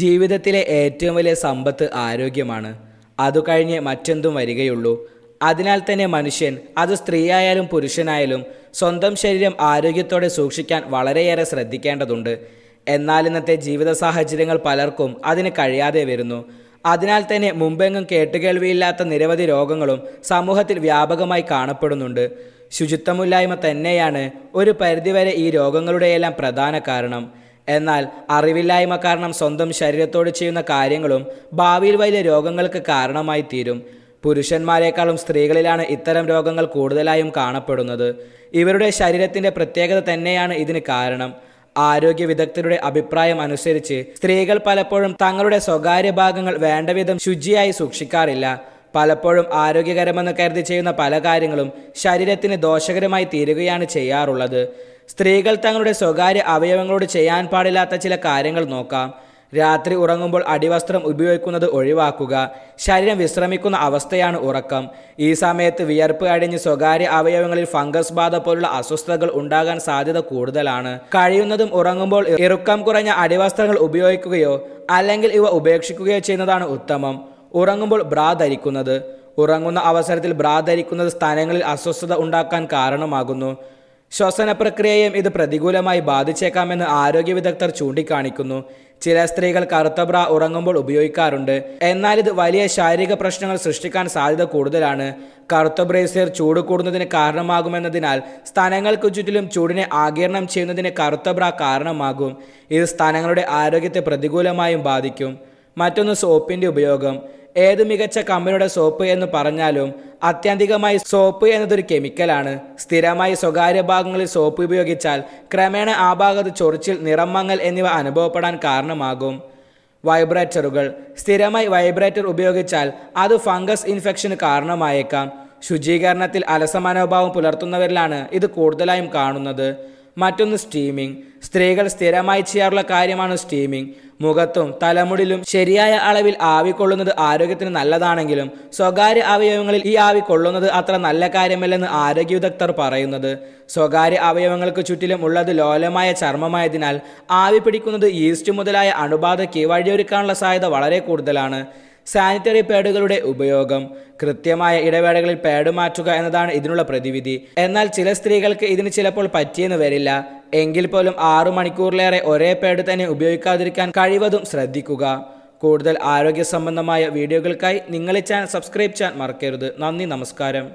ജീവിതത്തിലെ ഏറ്റവും വലിയ സമ്പത്ത് ആരോഗ്യമാണ് അതു കഴിഞ്ഞ് മറ്റെന്തും വരികയുള്ളൂ അതിനാൽ തന്നെ മനുഷ്യൻ അത് സ്ത്രീയായാലും പുരുഷനായാലും സ്വന്തം ശരീരം ആരോഗ്യത്തോടെ സൂക്ഷിക്കാൻ വളരെയേറെ ശ്രദ്ധിക്കേണ്ടതുണ്ട് എന്നാൽ ഇന്നത്തെ ജീവിത സാഹചര്യങ്ങൾ പലർക്കും അതിന് കഴിയാതെ വരുന്നു അതിനാൽ തന്നെ മുമ്പെങ്ങും കേട്ടുകേൾവിയില്ലാത്ത നിരവധി രോഗങ്ങളും സമൂഹത്തിൽ വ്യാപകമായി കാണപ്പെടുന്നുണ്ട് ശുചിത്വമില്ലായ്മ തന്നെയാണ് ഒരു പരിധിവരെ ഈ രോഗങ്ങളുടെയെല്ലാം പ്രധാന കാരണം എന്നാൽ അറിവില്ലായ്മ കാരണം സ്വന്തം ശരീരത്തോട് ചെയ്യുന്ന കാര്യങ്ങളും ഭാവിയിൽ വലിയ രോഗങ്ങൾക്ക് കാരണമായി തീരും പുരുഷന്മാരെക്കാളും സ്ത്രീകളിലാണ് ഇത്തരം രോഗങ്ങൾ കൂടുതലായും കാണപ്പെടുന്നത് ഇവരുടെ ശരീരത്തിൻ്റെ പ്രത്യേകത തന്നെയാണ് ഇതിന് കാരണം ആരോഗ്യ വിദഗ്ധരുടെ അഭിപ്രായം അനുസരിച്ച് സ്ത്രീകൾ പലപ്പോഴും തങ്ങളുടെ സ്വകാര്യ ഭാഗങ്ങൾ വേണ്ടവിധം ശുചിയായി സൂക്ഷിക്കാറില്ല പലപ്പോഴും ആരോഗ്യകരമെന്ന് കരുതി ചെയ്യുന്ന പല കാര്യങ്ങളും ശരീരത്തിന് ദോഷകരമായി തീരുകയാണ് ചെയ്യാറുള്ളത് സ്ത്രീകൾ തങ്ങളുടെ സ്വകാര്യ അവയവങ്ങളോട് ചെയ്യാൻ പാടില്ലാത്ത ചില കാര്യങ്ങൾ നോക്കാം രാത്രി ഉറങ്ങുമ്പോൾ അടിവസ്ത്രം ഉപയോഗിക്കുന്നത് ഒഴിവാക്കുക ശരീരം വിശ്രമിക്കുന്ന അവസ്ഥയാണ് ഉറക്കം ഈ സമയത്ത് വിയർപ്പ് അടിഞ്ഞ് സ്വകാര്യ അവയവങ്ങളിൽ ഫംഗസ് ബാധ പോലുള്ള അസ്വസ്ഥതകൾ ഉണ്ടാകാൻ സാധ്യത കൂടുതലാണ് കഴിയുന്നതും ഉറങ്ങുമ്പോൾ ഇറുക്കം കുറഞ്ഞ അടിവസ്ത്രങ്ങൾ ഉപയോഗിക്കുകയോ അല്ലെങ്കിൽ ഇവ ഉപേക്ഷിക്കുകയോ ചെയ്യുന്നതാണ് ഉത്തമം ഉറങ്ങുമ്പോൾ ബ്രാ ധരിക്കുന്നത് ഉറങ്ങുന്ന അവസരത്തിൽ ബ്രാ ധരിക്കുന്നത് സ്ഥാനങ്ങളിൽ അസ്വസ്ഥത ഉണ്ടാക്കാൻ കാരണമാകുന്നു ശ്വസന പ്രക്രിയയും ഇത് പ്രതികൂലമായി ബാധിച്ചേക്കാമെന്ന് ആരോഗ്യ വിദഗ്ധർ ചൂണ്ടിക്കാണിക്കുന്നു ചില സ്ത്രീകൾ കറുത്ത ബ്രാ ഉറങ്ങുമ്പോൾ ഉപയോഗിക്കാറുണ്ട് എന്നാൽ ഇത് വലിയ ശാരീരിക പ്രശ്നങ്ങൾ സൃഷ്ടിക്കാൻ സാധ്യത കൂടുതലാണ് കറുത്ത ബ്രേസിയർ ചൂട് കൂടുന്നതിന് കാരണമാകുമെന്നതിനാൽ സ്ഥലങ്ങൾക്ക് ചുറ്റിലും ചൂടിനെ ആകിരണം ചെയ്യുന്നതിന് കറുത്ത ബ്രാ കാരണമാകും ഇത് സ്ഥലങ്ങളുടെ ആരോഗ്യത്തെ പ്രതികൂലമായും ബാധിക്കും മറ്റൊന്ന് സോപ്പിൻ്റെ ഉപയോഗം ഏത് മികച്ച കമ്പനിയുടെ സോപ്പ് എന്ന് പറഞ്ഞാലും അത്യന്തികമായി സോപ്പ് എന്നതൊരു കെമിക്കലാണ് സ്ഥിരമായി സ്വകാര്യ ഭാഗങ്ങളിൽ സോപ്പ് ഉപയോഗിച്ചാൽ ക്രമേണ ആ ഭാഗത്ത് ചൊറിച്ചിൽ നിറമങ്ങൽ എന്നിവ അനുഭവപ്പെടാൻ കാരണമാകും വൈബ്രേറ്ററുകൾ സ്ഥിരമായി വൈബ്രേറ്റർ ഉപയോഗിച്ചാൽ അത് ഫംഗസ് ഇൻഫെക്ഷന് കാരണമായേക്കാം ശുചീകരണത്തിൽ അലസമനോഭാവം പുലർത്തുന്നവരിലാണ് ഇത് കൂടുതലായും കാണുന്നത് മറ്റൊന്ന് സ്റ്റീമിംഗ് സ്ത്രീകൾ സ്ഥിരമായി ചെയ്യാറുള്ള കാര്യമാണ് സ്റ്റീമിംഗ് മുഖത്തും തലമുടിലും ശരിയായ അളവിൽ കൊള്ളുന്നത് ആരോഗ്യത്തിന് നല്ലതാണെങ്കിലും സ്വകാര്യ അവയവങ്ങളിൽ ഈ ആവി കൊള്ളുന്നത് അത്ര നല്ല കാര്യമല്ലെന്ന് ആരോഗ്യ വിദഗ്ധർ പറയുന്നത് സ്വകാര്യ അവയവങ്ങൾക്ക് ചുറ്റിലും ഉള്ളത് ലോലമായ ചർമ്മമായതിനാൽ ആവി പിടിക്കുന്നത് ഈസ്റ്റ് മുതലായ അണുബാധയ്ക്ക് വഴിയൊരുക്കാനുള്ള സാധ്യത വളരെ കൂടുതലാണ് സാനിറ്ററി പാഡുകളുടെ ഉപയോഗം കൃത്യമായ ഇടവേളകളിൽ പാഡ് മാറ്റുക എന്നതാണ് ഇതിനുള്ള പ്രതിവിധി എന്നാൽ ചില സ്ത്രീകൾക്ക് ഇതിന് ചിലപ്പോൾ പറ്റിയെന്ന് വരില്ല എങ്കിൽ പോലും ആറു മണിക്കൂറിലേറെ ഒരേ പാഡ് തന്നെ ഉപയോഗിക്കാതിരിക്കാൻ കഴിവതും ശ്രദ്ധിക്കുക കൂടുതൽ ആരോഗ്യ സംബന്ധമായ വീഡിയോകൾക്കായി നിങ്ങളെ ചാനൽ സബ്സ്ക്രൈബ് ചെയ്യാൻ മറക്കരുത് നന്ദി നമസ്കാരം